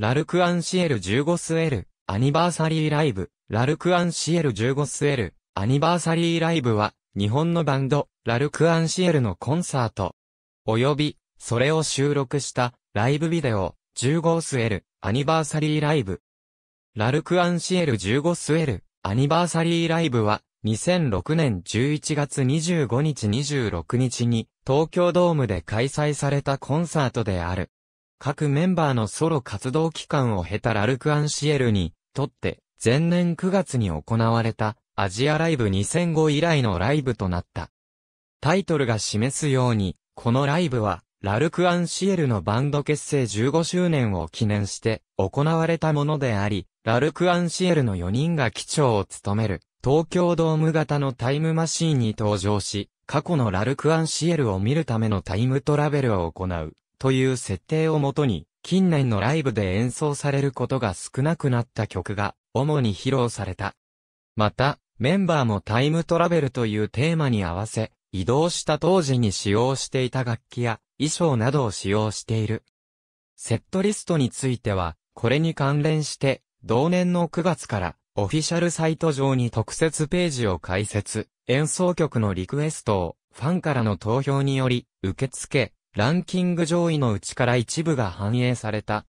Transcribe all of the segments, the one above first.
ラルクアンシエル15スエル、アニバーサリーライブ、ラルクアンシエル15スエル、アニバーサリーライブは、日本のバンド、ラルクアンシエルのコンサート、および、それを収録した、ライブビデオ、15スエル、アニバーサリーライブ。ラルクアンシエル15スエル、アニバーサリーライブは、2006年11月25日26日に、東京ドームで開催されたコンサートである。各メンバーのソロ活動期間を経たラルク・アンシエルにとって、前年9月に行われたアジアライブ2005以来のライブとなった。タイトルが示すように、このライブは、ラルク・アンシエルのバンド結成15周年を記念して行われたものであり、ラルク・アンシエルの4人が機長を務める東京ドーム型のタイムマシーンに登場し、過去のラルク・アンシエルを見るためのタイムトラベルを行う。という設定をもとに、近年のライブで演奏されることが少なくなった曲が、主に披露された。また、メンバーもタイムトラベルというテーマに合わせ、移動した当時に使用していた楽器や衣装などを使用している。セットリストについては、これに関連して、同年の9月から、オフィシャルサイト上に特設ページを開設、演奏曲のリクエストを、ファンからの投票により、受け付け、ランキング上位のうちから一部が反映された。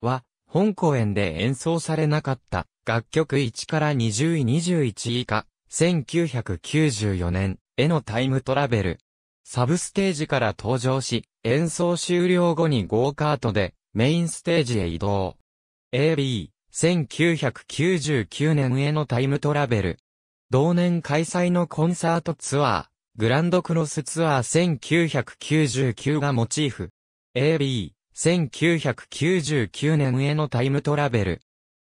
は、本公演で演奏されなかった。楽曲1から20位21位以下、1994年へのタイムトラベル。サブステージから登場し、演奏終了後にゴーカートでメインステージへ移動。AB、1999年へのタイムトラベル。同年開催のコンサートツアー。グランドクロスツアー1999がモチーフ。AB、1999年へのタイムトラベル。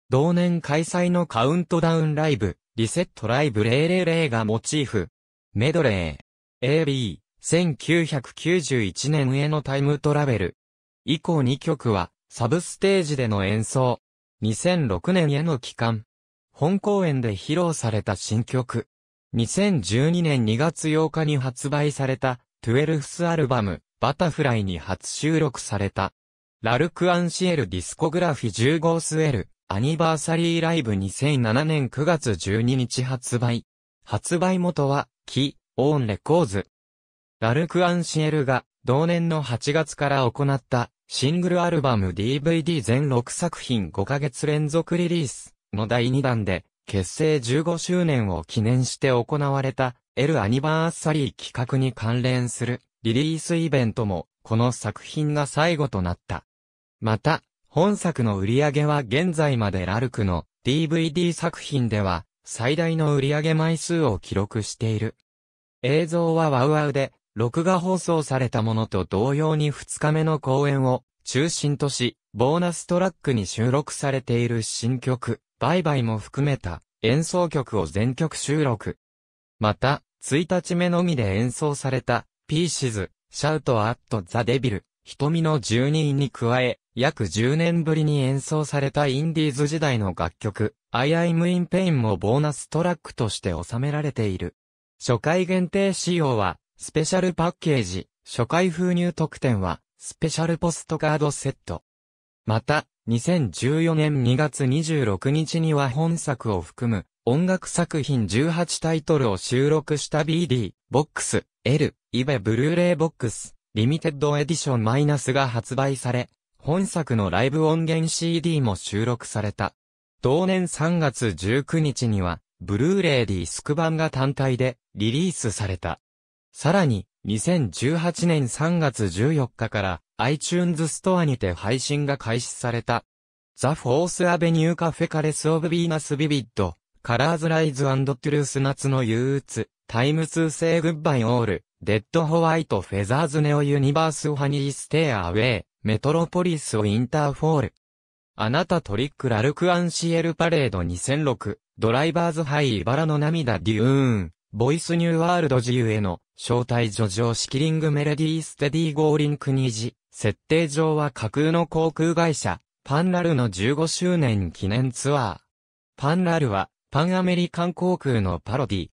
同年開催のカウントダウンライブ、リセットライブ000がモチーフ。メドレー。AB、1991年へのタイムトラベル。以降2曲は、サブステージでの演奏。2006年への期間。本公演で披露された新曲。2012年2月8日に発売された、12th アルバム、バタフライに初収録された。ラルク・アンシエル・ディスコグラフィ15スエル、アニバーサリーライブ2007年9月12日発売。発売元は、キ・オーン・レコーズ。ラルク・アンシエルが、同年の8月から行った、シングルアルバム DVD 全6作品5ヶ月連続リリースの第2弾で、結成15周年を記念して行われた、エルアニバーサリー企画に関連するリリースイベントも、この作品が最後となった。また、本作の売り上げは現在までラルクの DVD 作品では最大の売り上げ枚数を記録している。映像はワウワウで、録画放送されたものと同様に2日目の公演を中心とし、ボーナストラックに収録されている新曲、売買も含めた演奏曲を全曲収録。また、1日目のみで演奏された、ピーシズ、シャウトアットザデビル、瞳の住人に加え、約10年ぶりに演奏されたインディーズ時代の楽曲、I I'm in Pain もボーナストラックとして収められている。初回限定仕様は、スペシャルパッケージ、初回封入特典は、スペシャルポストカードセット。また、2014年2月26日には本作を含む音楽作品18タイトルを収録した BD、ボックス、L、イベブルーレイボックス、リミテッドエディションマイナスが発売され、本作のライブ音源 CD も収録された。同年3月19日には、ブルーレイディスク版が単体でリリースされた。さらに、2018年3月14日から iTunes ストアにて配信が開始された。ザ・フォース・アベニュー・カフェ・カレス・オブ・ビーナス・ビビッド、カラーズ・ライズ・アンド・トゥルース・夏の憂鬱、タイム・ツー・セイ・グッバイ・オール、デッド・ホワイト・フェザーズ・ネオ・ユニバース・ハニー・ステア・ウェイ、メトロポリス・ウインターフォール。あなたトリック・ラルク・アンシエル・パレード2006、ドライバーズ・ハイ・イバラの涙・デューン、ボイス・ニュー・ワールド・自由への、招待・叙情・シキリング・メレディー・ステディ・ゴーリン・クニジ。設定上は架空の航空会社、パンラルの15周年記念ツアー。パンラルは、パンアメリカン航空のパロディ。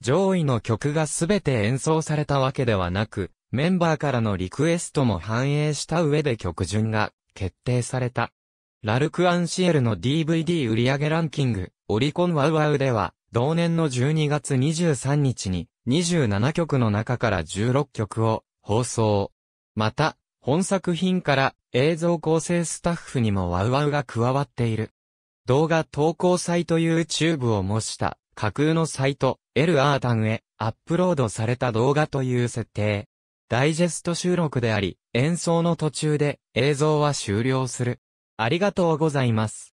上位の曲がすべて演奏されたわけではなく、メンバーからのリクエストも反映した上で曲順が決定された。ラルク・アンシエルの DVD 売上ランキング、オリコンワウワウでは、同年の12月23日に27曲の中から16曲を放送。また、本作品から映像構成スタッフにもワウワウが加わっている。動画投稿サイト YouTube を模した架空のサイト、エル・アータンへアップロードされた動画という設定。ダイジェスト収録であり、演奏の途中で映像は終了する。ありがとうございます。